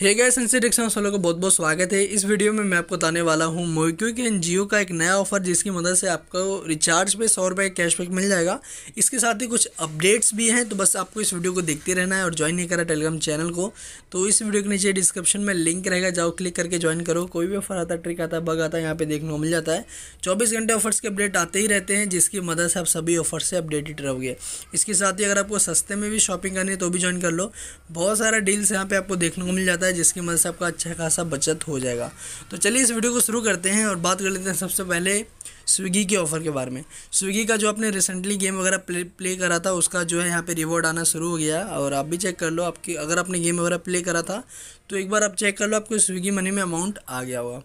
हे sensi इंसिडिक्शन वालों को बहुत बहुत स्वागत है इस वीडियो में मैं आपको बताने वाला हूँ मोक्यू के एन का एक नया ऑफर जिसकी मदद से आपको रिचार्ज पे सौ रुपये कैशबैक मिल जाएगा इसके साथ ही कुछ अपडेट्स भी हैं तो बस आपको इस वीडियो को देखते रहना है और ज्वाइन नहीं करा टेलीग्राम चैनल को तो इस वीडियो के नीचे डिस्क्रिप्शन में लिंक रहेगा जाओ क्लिक करके ज्वाइन करो कोई भी ऑफर आता ट्रिक आता बग आता है यहाँ पर देखने को मिल जाता है चौबीस घंटे ऑफर्स के अपडेट आते ही रहते हैं जिसकी मदद से आप सभी ऑफर से अपडेटेड रहोगे इसके साथ ही अगर आपको सस्ते में भी शॉपिंग करनी है तो भी ज्वाइन कर लो बहुत सारा डील्स यहाँ पर आपको देखने को मिल जाता है जाता है जिसकी मदद से आपका अच्छा खासा बचत हो जाएगा तो चलिए इस वीडियो को शुरू करते हैं और बात कर लेते हैं सबसे पहले स्विगी के ऑफ़र के बारे में स्विगी का जो आपने रिसेंटली गेम वगैरह प्ले प्ले करा था उसका जो है यहाँ पे रिवॉर्ड आना शुरू हो गया और आप भी चेक कर लो आपकी अगर आपने गेम वगैरह प्ले करा था तो एक बार आप चेक कर लो आपको स्विगी मनी में अमाउंट आ गया होगा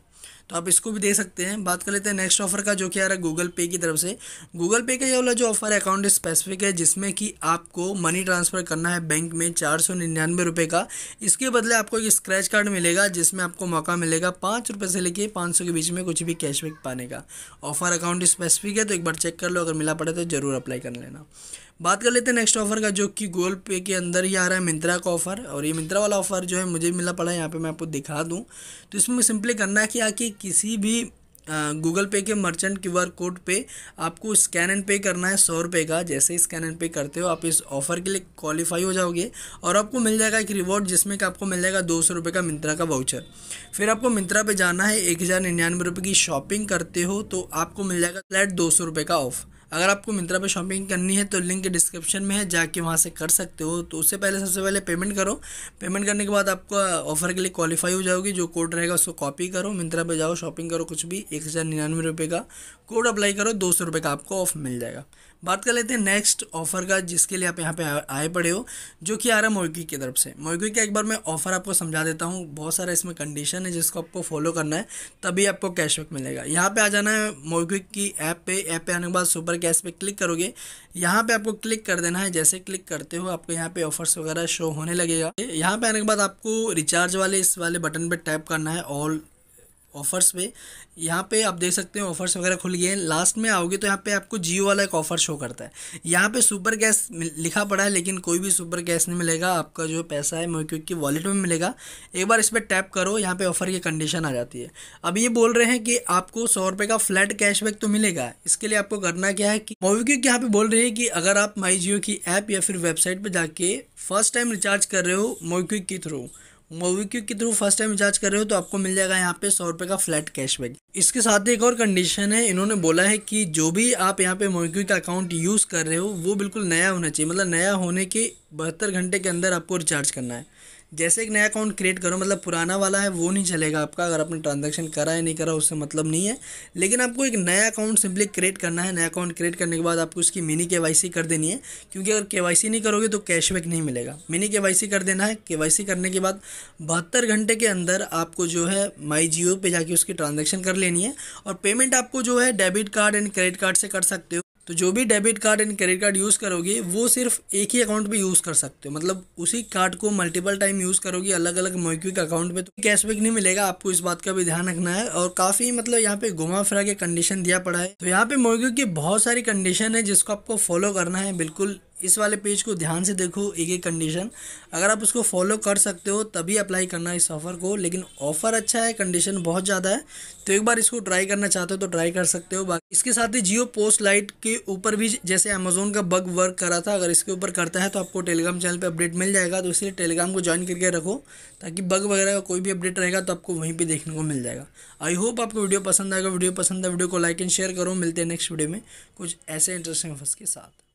तो आप इसको भी दे सकते हैं बात कर लेते हैं नेक्स्ट ऑफर का जो कि आ रहा है गूगल पे की तरफ से गूगल पे का ये वाला जो ऑफर अकाउंट स्पेसिफिक है जिसमें कि आपको मनी ट्रांसफ़र करना है बैंक में चार सौ निन्यानवे रुपये का इसके बदले आपको एक स्क्रैच कार्ड मिलेगा जिसमें आपको मौका मिलेगा पाँच रुपये से लेके पाँच सौ के बीच में कुछ भी कैशबैक पाने का ऑफर अकाउंट स्पेसिफिक है तो एक बार चेक कर लो अगर मिला पड़े तो ज़रूर अप्लाई कर लेना बात कर लेते हैं नेक्स्ट ऑफर का जो कि गूगल पे के अंदर ही आ रहा है मिंत्रा का ऑफर और ये मिंत्रा वाला ऑफर जो है मुझे मिला पड़ा है यहाँ पे मैं आपको दिखा दूँ तो इसमें सिंपली करना है कि आके किसी भी गूगल पे के मर्चेंट क्यू आर कोड पे आपको स्कैन एंड पे करना है सौ रुपये का जैसे ही स्कैन एंड पे करते हो आप इस ऑफ़र के लिए क्वालिफाई हो जाओगे और आपको मिल जाएगा एक रिवॉर्ड जिसमें कि आपको मिल जाएगा दो सौ रुपये का मिंत्रा का वाउचर फिर आपको मिंत्रा पे जाना है एक हज़ार निन्यानवे रुपये की शॉपिंग करते हो तो आपको मिल जाएगा फ्लैट दो सौ रुपये का ऑफ़ अगर आपको मिंत्रा पे शॉपिंग करनी है तो लिंक डिस्क्रिप्शन में है जाके वहाँ से कर सकते हो तो उससे पहले सबसे पहले पेमेंट करो पेमेंट करने के बाद आपका ऑफर के लिए क्वालिफाई हो जाओगी जो कोड रहेगा उसको कॉपी करो मिंत्रा पे जाओ शॉपिंग करो कुछ भी एक हज़ार निन्यानवे रुपये का कोड अप्लाई करो दो सौ रुपये का आपको ऑफ मिल जाएगा बात कर लेते हैं नेक्स्ट ऑफर का जिसके लिए आप यहाँ पे आए पड़े हो जो कि आ रहा है मोबिक्विक की तरफ से मोइकी का एक बार मैं ऑफर आपको समझा देता हूँ बहुत सारा इसमें कंडीशन है जिसको आपको फॉलो करना है तभी आपको कैशबैक मिलेगा यहाँ पे आ जाना है मोबिक्विक की ऐप पे ऐप पे आने के बाद सुपर कैश पे क्लिक करोगे यहाँ पे आपको क्लिक कर देना है जैसे क्लिक करते हो आपको यहाँ पे ऑफर्स वगैरह शो होने लगेगा यहाँ पे आने के बाद आपको रिचार्ज वाले इस वाले बटन पर टैप करना है ऑल ऑफ़र्स में यहाँ पे आप देख सकते हैं ऑफ़र्स वगैरह खुल गए हैं लास्ट में आओगे तो यहाँ पे आपको जियो वाला एक ऑफ़र शो करता है यहाँ पे सुपर गैस लिखा पड़ा है लेकिन कोई भी सुपर गैस नहीं मिलेगा आपका जो पैसा है मोक्यूक की वॉलेट में मिलेगा एक बार इस पर टैप करो यहाँ पे ऑफ़र की कंडीशन आ जाती है अब ये बोल रहे हैं कि आपको सौ रुपये का फ्लैट कैशबैक तो मिलेगा इसके लिए आपको करना क्या है कि मोबिक्विक यहाँ पर बोल रहे हैं कि अगर आप माई जियो की ऐप या फिर वेबसाइट पर जाके फर्स्ट टाइम रिचार्ज कर रहे हो मोबिक्विक के थ्रू मोवी के थ्रू फर्स्ट टाइम रिचार्ज कर रहे हो तो आपको मिल जाएगा यहाँ पे सौ रुपये का फ्लैट कैशबैक इसके साथ एक और कंडीशन है इन्होंने बोला है कि जो भी आप यहाँ पे मोवी का अकाउंट यूज़ कर रहे हो वो बिल्कुल नया होना चाहिए मतलब नया होने के बहत्तर घंटे के अंदर आपको रिचार्ज करना है जैसे एक नया अकाउंट क्रिएट करो मतलब पुराना वाला है वो नहीं चलेगा आपका अगर आपने ट्रांजेक्शन करा या नहीं करा उससे मतलब नहीं है लेकिन आपको एक नया अकाउंट सिंपली क्रिएट करना है नया अकाउंट क्रिएट करने के बाद आपको उसकी मिनी के कर देनी है क्योंकि अगर के नहीं करोगे तो कैशबैक नहीं मिलेगा मिनी के कर देना है के करने के बाद बहत्तर घंटे के अंदर आपको जो है माई जियो पर जाके उसकी ट्रांजेक्शन कर लेनी है और पेमेंट आपको जो है debit card and credit card से कर सकते हो तो जो भी debit card and credit card use करोगे वो सिर्फ एक ही अकाउंट पे यूज़ कर सकते हो मतलब उसी कार्ड को मल्टीपल टाइम यूज़ करोगे अलग अलग मोक्विक अकाउंट पे तो कैशबैक नहीं मिलेगा आपको इस बात का भी ध्यान रखना है और काफ़ी मतलब यहाँ पे घुमा फिरा के कंडीशन दिया पड़ा है तो यहाँ पे मोक्विक की बहुत सारी कंडीशन है जिसको आपको फॉलो करना है बिल्कुल इस वाले पेज को ध्यान से देखो एक एक कंडीशन अगर आप उसको फॉलो कर सकते हो तभी अप्लाई करना इस ऑफ़र को लेकिन ऑफ़र अच्छा है कंडीशन बहुत ज़्यादा है तो एक बार इसको ट्राई करना चाहते हो तो ट्राई कर सकते हो बाकी इसके साथ ही जियो पोस्ट लाइट के ऊपर भी जैसे अमेजोन का बग वर्क करा था अगर इसके ऊपर करता है तो आपको टेलीग्राम चैनल पर अपडेट मिल जाएगा तो इसलिए टेलीग्राम को ज्वाइन करके रखो ताकि बग वगैरह का कोई भी अपडेट रहेगा तो आपको वहीं पर देखने को मिल जाएगा आई होप आपको वीडियो पसंद आएगा वीडियो पसंद है वीडियो को लाइक एंड शेयर करो मिलते हैं नेक्स्ट वीडियो में कुछ ऐसे इंटरेस्टिंग ऑफर्स के साथ